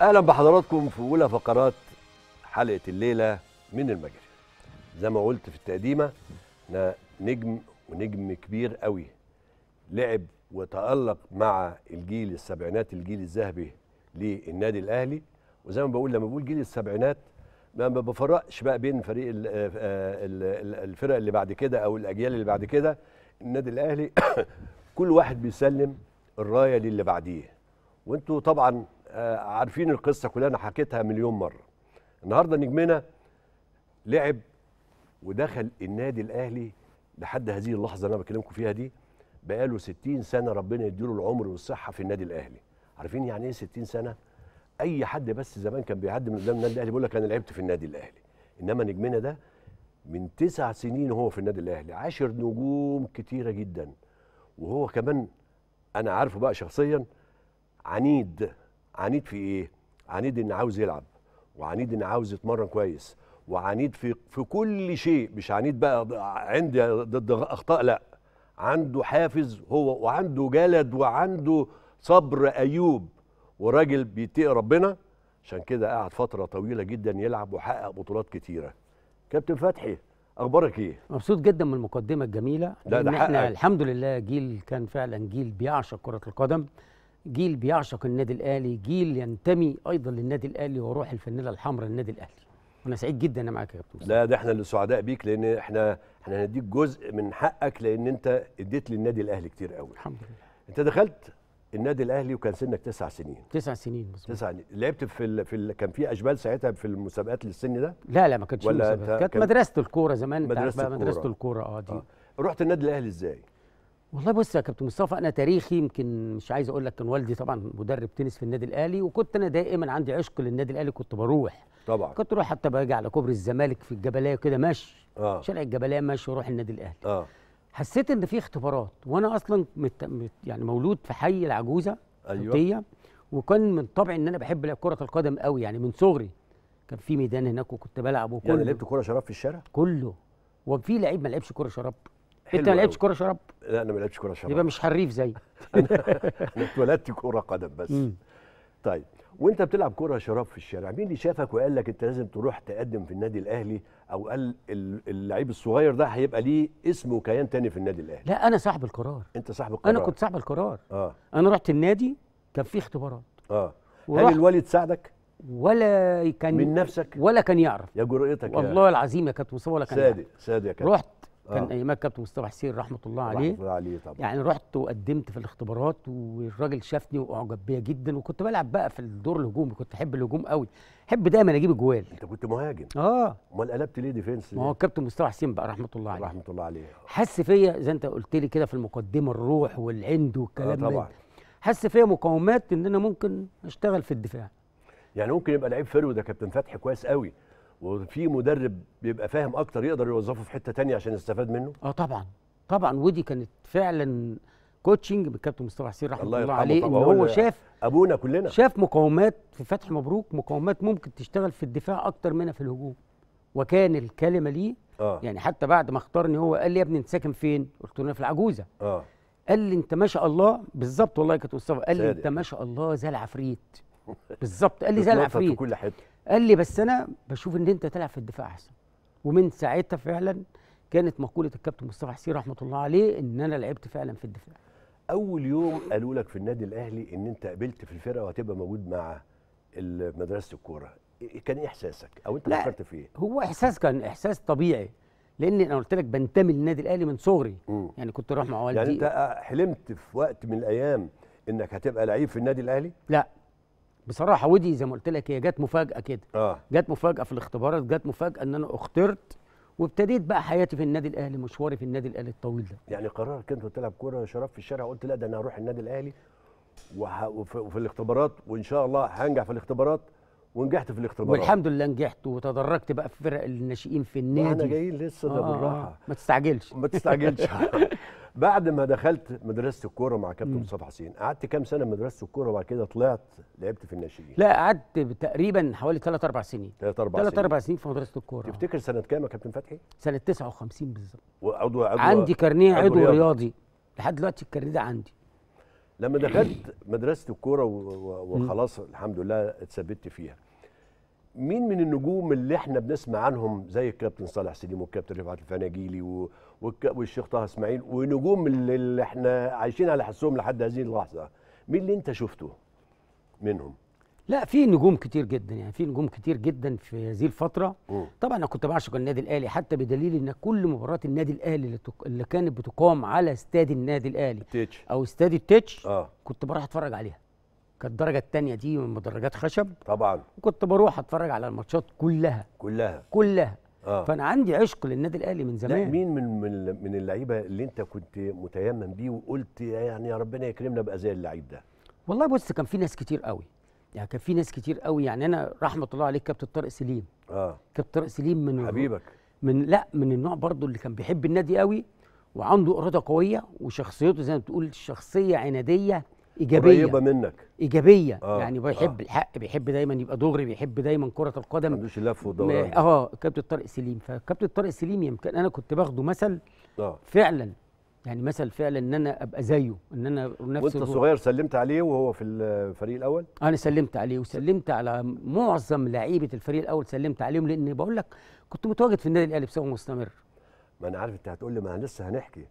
اهلا بحضراتكم في اولى فقرات حلقه الليله من المجري زي ما قلت في التقديمه احنا نجم ونجم كبير قوي لعب وتالق مع الجيل السبعينات الجيل الذهبي للنادي الاهلي وزي ما بقول لما بقول جيل السبعينات ما بفرقش بقى بين فريق آه، آه، الفرق اللي بعد كده او الاجيال اللي بعد كده النادي الاهلي كل واحد بيسلم الرايه للي بعديه وانتوا طبعا آه، عارفين القصه كلها انا حكيتها مليون مره النهارده نجمنا لعب ودخل النادي الاهلي لحد هذه اللحظه اللي انا بكلمكم فيها دي بقاله 60 سنه ربنا يديله العمر والصحه في النادي الاهلي عارفين يعني ايه 60 سنه اي حد بس زمان كان بيعدي من قدام النادي الاهلي بيقول لك انا لعبت في النادي الاهلي انما نجمنا ده من تسع سنين وهو في النادي الاهلي عاشر نجوم كتيره جدا وهو كمان انا عارفه بقى شخصيا عنيد عنيد في ايه عنيد ان عاوز يلعب وعنيد ان عاوز يتمرن كويس وعنيد في في كل شيء مش عنيد بقى عندي ضد اخطاء لا عنده حافز هو وعنده جلد وعنده صبر ايوب وراجل بيتقي ربنا عشان كده قعد فتره طويله جدا يلعب وحقق بطولات كتيره كابتن فتحي اخبارك ايه مبسوط جدا من المقدمه الجميله لا ده احنا الحمد لله جيل كان فعلا جيل بيعشق كره القدم جيل بيعشق النادي الاهلي جيل ينتمي ايضا للنادي الاهلي وروح الفانيلا الحمراء للنادي الاهلي وانا سعيد جدا انا معاك يا كابتن لا ده احنا اللي سعداء بيك لان احنا احنا هنديك جزء من حقك لان انت اديت للنادي الاهلي كتير قوي الحمد لله انت دخلت النادي الاهلي وكان سنك تسع سنين تسع سنين بالظبط تسع سنين لعبت في ال... في ال... كان في اشبال ساعتها في المسابقات للسن ده لا لا ما كانش مسابقات كانت كان مدرسه الكوره زمان مدرسه الكوره اه دي آه. رحت النادي الاهلي ازاي والله بص يا كابتن مصطفى انا تاريخي يمكن مش عايز اقول لك كان والدي طبعا مدرب تنس في النادي الاهلي وكنت انا دائما عندي عشق للنادي الاهلي كنت بروح طبعا كنت اروح حتى باجي على كوبري الزمالك في الجبليه كده ماشي آه. شارع الجبليه ماشي واروح النادي الاهلي آه. حسيت ان في اختبارات وانا اصلا مت... مت... يعني مولود في حي العجوزه ايوه حطية. وكان من طبعي ان انا بحب لعب كره القدم قوي يعني من صغري كان في ميدان هناك وكنت بلعب وكله يعني لعبت كره شراب في الشارع كله وفي لعيب ما لعبش كره شراب انت ما لعبتش كوره شراب؟ لا انا ما لعبتش كوره شراب يبقى مش حريف زي انا اتولدت كوره قدم بس مم. طيب وانت بتلعب كوره شراب في الشارع مين اللي شافك وقال لك انت لازم تروح تقدم في النادي الاهلي او قال اللعيب الصغير ده هيبقى ليه اسم وكيان تاني في النادي الاهلي لا انا صاحب القرار انت صاحب القرار انا كنت صاحب القرار اه انا رحت النادي كان في اختبارات اه هل الوالد ساعدك ولا كان من نفسك ولا كان يعرف يا جرأتك والله يا العظيم يا كابتن مصطفى ولا كان صادق صادق يا كابتن رحت كان آه. ايام كابتن مصطفى حسين رحمه الله عليه رحمه الله عليه طبعا يعني رحت وقدمت في الاختبارات والراجل شافني واعجب بيا جدا وكنت بلعب بقى في الدور الهجومي كنت احب الهجوم قوي احب دايما اجيب اجوال انت كنت مهاجم اه امال قلبت ليه ديفنس ما هو كابتن مصطفى حسين بقى رحمه الله عليه رحمه الله عليه حس فيا زي انت قلت لي كده في المقدمه الروح والعند والكلام ده آه طبعا حس فيا مقاومات ان انا ممكن اشتغل في الدفاع يعني ممكن يبقى لعيب فرو ده كابتن فتحي كويس قوي وفي مدرب بيبقى فاهم اكتر يقدر يوظفه في حته تانية عشان يستفاد منه اه طبعا طبعا ودي كانت فعلا كوتشنج بالكابتن مصطفى حسين رحمه الله, الله عليه ان هو شاف ابونا كلنا شاف مقاومات في فتح مبروك مقاومات ممكن تشتغل في الدفاع اكتر منها في الهجوم وكان الكلمه ليه آه. يعني حتى بعد ما اختارني هو قال لي يا ابني انت ساكن فين قلت له في العجوزه آه. قال لي انت ما شاء الله بالظبط والله كابتن مصطفى قال لي انت يعني. ما شاء الله زي العفريت بالظبط قال لي تلعب في كل حته قال لي بس انا بشوف ان انت تلعب في الدفاع احسن ومن ساعتها فعلا كانت مقوله الكابتن مصطفى حسين رحمه الله عليه ان انا لعبت فعلا في الدفاع اول يوم قالوا لك في النادي الاهلي ان انت قبلت في الفرقه وهتبقى موجود مع مدرسه الكوره إيه، كان ايه احساسك او انت فكرت في ايه هو احساس كان احساس طبيعي لان انا قلت لك بنتمي للنادي الاهلي من صغري م. يعني كنت اروح مع يعني والدي يعني انت حلمت في وقت من الايام انك هتبقى لعيب في النادي الاهلي لا بصراحه ودي زي ما قلت لك هي جت مفاجاه كده آه. جت مفاجاه في الاختبارات جت مفاجاه ان انا اخترت وابتديت بقى حياتي في النادي الاهلي مشواري في النادي الاهلي الطويل ده يعني قرارك كنت تلعب كوره شرف في الشارع قلت لا ده انا هروح النادي الاهلي وح... وفي... وفي الاختبارات وان شاء الله هنجح في الاختبارات ونجحت في الاختبارات والحمد لله نجحت وتدرجت بقى في فرق الناشئين في النادي احنا جايين لسه ده آه, آه، بالراحه آه. ما تستعجلش ما تستعجلش بعد ما دخلت مدرسه الكوره مع كابتن مصطفى حسين قعدت كام سنه مدرسه الكوره وبعد كده طلعت لعبت في الناشئين لا قعدت تقريبا حوالي 3 4 سنين 3 4 سنين 3 4 سنين في مدرسه الكوره تفتكر سنه كام يا كابتن فتحي سنه 59 بالظبط وعضو عضو عندي كارنيه عضو, عضو رياضي. رياضي لحد دلوقتي الكارنيه ده عندي لما دخلت مدرسه الكوره وخلاص الحمد لله اتثبت فيها مين من النجوم اللي احنا بنسمع عنهم زي الكابتن صالح سليم والكابتن رفعت الفناجيلي والشيخ طه اسماعيل ونجوم اللي احنا عايشين على حسهم لحد هذه اللحظه مين اللي انت شفته منهم لا في نجوم كتير جدا يعني في نجوم كتير جدا في هذه الفتره م. طبعا انا كنت بعشق النادي الاهلي حتى بدليل ان كل مباريات النادي الاهلي اللي, اللي كانت بتقام على استاد النادي الاهلي التيتش. او استاد التتش آه. كنت بروح اتفرج عليها كانت الدرجه الثانيه دي من مدرجات خشب طبعا وكنت بروح اتفرج على الماتشات كلها كلها كلها آه. فانا عندي عشق للنادي الاهلي من زمان لا مين من من, من اللعيبه اللي انت كنت متيمم بيه وقلت يعني يا ربنا يكرمنا بقى زي اللعيب ده والله بص كان في ناس كتير قوي يعني كان في ناس كتير قوي يعني انا رحمه الله عليك كابتن طارق سليم اه كابتن طارق سليم من حبيبك من لا من النوع برضو اللي كان بيحب النادي قوي وعنده اراده قويه وشخصيته زي ما بتقول شخصيه عناديه ايجابيه قريبه منك ايجابيه آه يعني بيحب آه الحق بيحب دايما يبقى دغري بيحب دايما كره القدم ما عندوش لف ودوران اه كابتن طارق سليم فكابتن طارق سليم يمكن انا كنت باخده مثل آه فعلا يعني مثل فعلا ان انا ابقى زيه ان انا نفس وانت صغير سلمت عليه وهو في الفريق الاول انا سلمت عليه وسلمت على معظم لعيبه الفريق الاول سلمت عليهم لان بقول لك كنت متواجد في النادي الاهلي بصفه مستمر ما انا عارف انت هتقول لي ما لسه هنحكي